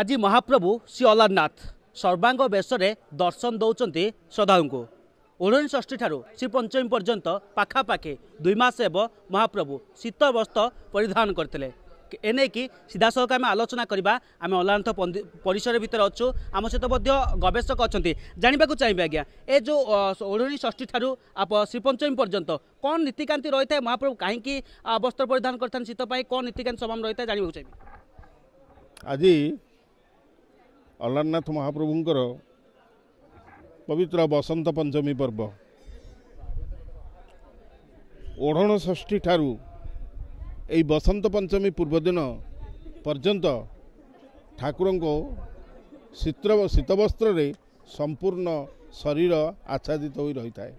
আজি মহাপ্রভু শ্রী ମହାପ୍ରଭୁ ଶ୍ରୀ ଅଲାରନାଥ ସର୍ବାଙ୍ଗ ବେଶରେ ଦର୍ଶନ ଦେଉଛନ୍ତି ଶ୍ରଦ୍ଧାଳୁଙ୍କୁ ଓଢ଼ଣୀଷଷ୍ଠୀଠାରୁ ଶ୍ରୀପଞ୍ଚମୀ ପର୍ଯ୍ୟନ୍ତ ପାଖାପାଖି ଦୁଇ ମାସ ହେବ ମହାପ୍ରଭୁ পরিধান ବସ୍ତ୍ର এনে কি সিধা সখ আমি আলোচনা করা আমি অলারনাথ পরিসর ভিতরে অছু আমি গবেষক অনেক জাঁয়া চাইবে আজ্ঞা এ যে ওড়ণী ষষ্ঠী ঠার শ্রীপঞ্চমী পর্যন্ত কন নীতিকান্তি রয়ে থাকে মহাপ্রভু কী বস্ত্র পরিধান করে শীতপ্রাই কম নীতিকান্তি সমান রয়ে থাকে জাঁয়া চাইবে আজ ଅଲାରନାଥ ମହାପ୍ରଭୁଙ୍କର ପବିତ୍ର ବସନ୍ତ ପଞ୍ଚମୀ ପର୍ବ ଓଢ଼ଣ ଷଷ୍ଠୀ ଠାରୁ ଏଇ ବସନ୍ତ ପଞ୍ଚମୀ ପୂର୍ବଦିନ ପର୍ଯ୍ୟନ୍ତ ଠାକୁରଙ୍କୁ ଶୀତ ବସ୍ତ୍ରରେ ସମ୍ପୂର୍ଣ୍ଣ ଶରୀର ଆଚ୍ଛାଦିତ ହୋଇ ରହିଥାଏ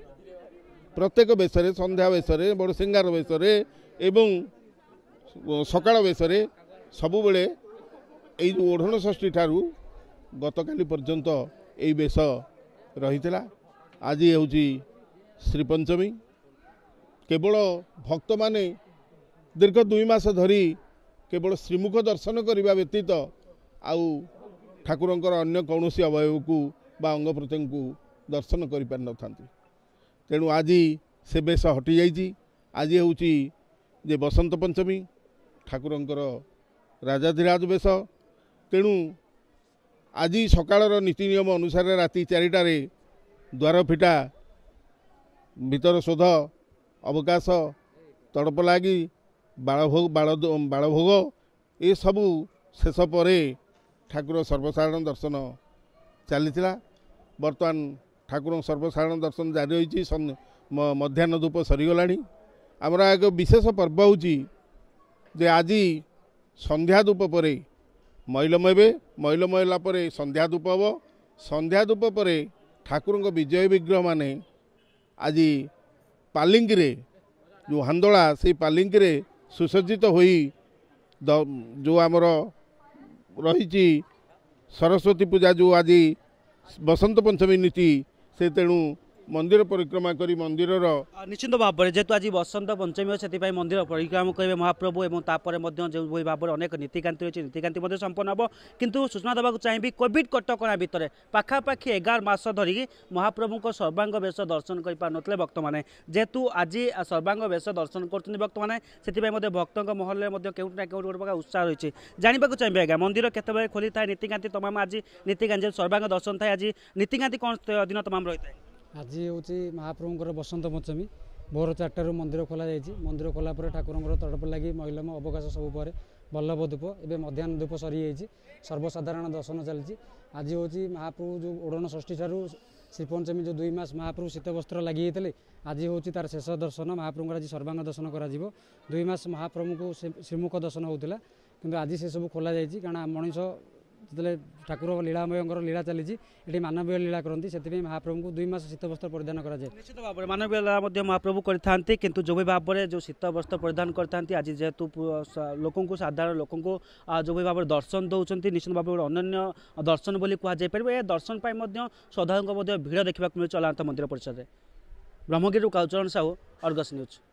ପ୍ରତ୍ୟେକ ବେଶରେ ସନ୍ଧ୍ୟା ବେଶରେ ବଡ଼ ବଡ଼ସିଙ୍ଗାର ବେଶରେ ଏବଂ ସକାଳ ବେଶରେ ସବୁବେଳେ ଏଇ ଯେଉଁ ଓଢ଼ଣ ଷଷ୍ଠୀ ଠାରୁ ଗତକାଲି ପର୍ଯ୍ୟନ୍ତ ଏଇ ବେଶ ରହିଥିଲା ଆଜି ହେଉଛି ଶ୍ରୀପଞ୍ଚମୀ କେବଳ ଭକ୍ତମାନେ ଦୀର୍ଘ ଦୁଇ ମାସ ଧରି କେବଳ ଶ୍ରୀମୁଖ ଦର୍ଶନ କରିବା ବ୍ୟତୀତ ଆଉ ଠାକୁରଙ୍କର ଅନ୍ୟ କୌଣସି ଅବୟବକୁ ବା ଅଙ୍ଗ ପ୍ରତ୍ୟଙ୍ଗକୁ ଦର୍ଶନ କରିପାରିନଥାନ୍ତି ତେଣୁ ଆଜି ସେ ବେଶ ହଟିଯାଇଛି ଆଜି ହେଉଛି ଯେ ବସନ୍ତ ପଞ୍ଚମୀ ଠାକୁରଙ୍କର ରାଜାଧିରାଜ ବେଶ ତେଣୁ ଆଜି ସକାଳର ନୀତି ନିୟମ ଅନୁସାରେ ରାତି ଚାରିଟାରେ ଦ୍ୱାର ଫିଟା ଭିତର ଶୋଧ ଅବକାଶ ତଡ଼ପ ଲାଗି ବାଳଭୋଗ ବାଳ ବାଳଭୋଗ ଏସବୁ ଶେଷ ପରେ ଠାକୁର ସର୍ବସାଧାରଣ ଦର୍ଶନ ଚାଲିଥିଲା ବର୍ତ୍ତମାନ ଠାକୁରଙ୍କ ସର୍ବସାଧାରଣ ଦର୍ଶନ ଜାରି ରହିଛି ମଧ୍ୟାହ୍ନ ଧୂପ ସରିଗଲାଣି ଆମର ଏକ ବିଶେଷ ପର୍ବ ହେଉଛି ଯେ ଆଜି ସନ୍ଧ୍ୟା ଧୂପ ପରେ ମୈଲମେବେ ମୈଲମଇଲା ପରେ ସନ୍ଧ୍ୟାଧୂପ ହେବ ସନ୍ଧ୍ୟାଧୂପ ପରେ ଠାକୁରଙ୍କ ବିଜୟ ବିଗ୍ରହମାନେ ଆଜି ପାଲିଙ୍କିରେ ଯେଉଁ ହାନ୍ଦୋଳା ସେଇ ପାଲିଙ୍କିରେ ସୁସଜ୍ଜିତ ହୋଇ ଯେଉଁ ଆମର ରହିଛି ସରସ୍ଵତୀ ପୂଜା ଯେଉଁ ଆଜି ବସନ୍ତ ପଞ୍ଚମୀ ନୀତି ସେ ତେଣୁ মন্দির পরিক্রমা করে মন্দিরর নিশ্চিত ভাবে যেহেতু আজ বসন্ত পঞ্চমী সেপাই মন্দির পরিক্রমা করবে মহাপ্রভু এবং তাপরে যে ভাবে অনেক নীতিকান্তি রয়েছে নীতিকান্তি সম্পন্ন হব কিন্তু সূচনা দেওয়া চাইবি কোভিড কটকা ভিতরে পাখাপাখি এগার মাস ধরি মহাপ্রভু সর্বাঙ্গ বেশ দর্শন করে পারে ভক্ত মানে যেহেতু আজ সর্বাঙ্গ বেশ দর্শন করছেন ভক্ত মানে সেপাই ভক্ত মহলের কেউটি না কেউটি গোটে প্রকার উৎসাহ রয়েছে জাঁয়া চাইবে আজ্ঞা মন্দির কেতবে খোলি থাকে নীতিকান্তি তমাম আজ নীতিকান্তি সর্বাঙ্গ দর্শন থাকে আজ নীতিকান্তি কোণ দিন তমাম রয়েছে आज हौँ महाप्रभु बसन्त पञ्चमी भोर चारटाहरू मन्दिर खोला जाइछ मन्दिर खोलाप ठाकर तडप लाग अवकाश सब पर बल्लभधूप ए मध्याह धूप सरीहो सर्वसाधारण दर्शन चाहिँ आज हौ महाप्रभु जो ओडन षष्ठी ठु श्री पञ्चमी जो दुई मास महाप्रभु शीतवस्तै आज तार शेष दर्शन महाप्रभु आज सर्वांग दर्शन गरियो दुई मास महाप्रभु को श्रीमुख दर्शन हुन्छ किन आज सेसु खोला जाइछ मनिष ଯେତେବେଳେ ଠାକୁର ଲୀଳାମୟଙ୍କର ଲୀଳା ଚାଲିଛି ଏଠି ମାନବୀୟ ଲୀଳା କରନ୍ତି ସେଥିପାଇଁ ମହାପ୍ରଭୁଙ୍କୁ ଦୁଇ ମାସ ଶୀତ ବସ୍ତ୍ର ପରିଧାନ କରାଯାଏ ନିଶ୍ଚିତ ଭାବରେ ମାନବୀୟ ଲୀଳା ମଧ୍ୟ ମହାପ୍ରଭୁ କରିଥାନ୍ତି କିନ୍ତୁ ଯୋଭଳି ଭାବରେ ଯେଉଁ ଶୀତ ବସ୍ତ୍ର ପରିଧାନ କରିଥାନ୍ତି ଆଜି ଯେହେତୁ ଲୋକଙ୍କୁ ସାଧାରଣ ଲୋକଙ୍କୁ ଯୋଭଳି ଭାବରେ ଦର୍ଶନ ଦେଉଛନ୍ତି ନିଶ୍ଚିତ ଭାବେ ଗୋଟେ ଅନନ୍ୟ ଦର୍ଶନ ବୋଲି କୁହାଯାଇପାରିବ ଏ ଦର୍ଶନ ପାଇଁ ମଧ୍ୟ ଶ୍ରଦ୍ଧାଳୁଙ୍କ ମଧ୍ୟ ଭିଡ଼ ଦେଖିବାକୁ ମିଳୁଛି ଅଲାନ୍ତ ମନ୍ଦିର ପରିସରରେ ବ୍ରହ୍ମଗିରିରୁ କାଉଚରଣ ସାହୁ ଅର୍ଗସ ନ୍ୟୁଜ୍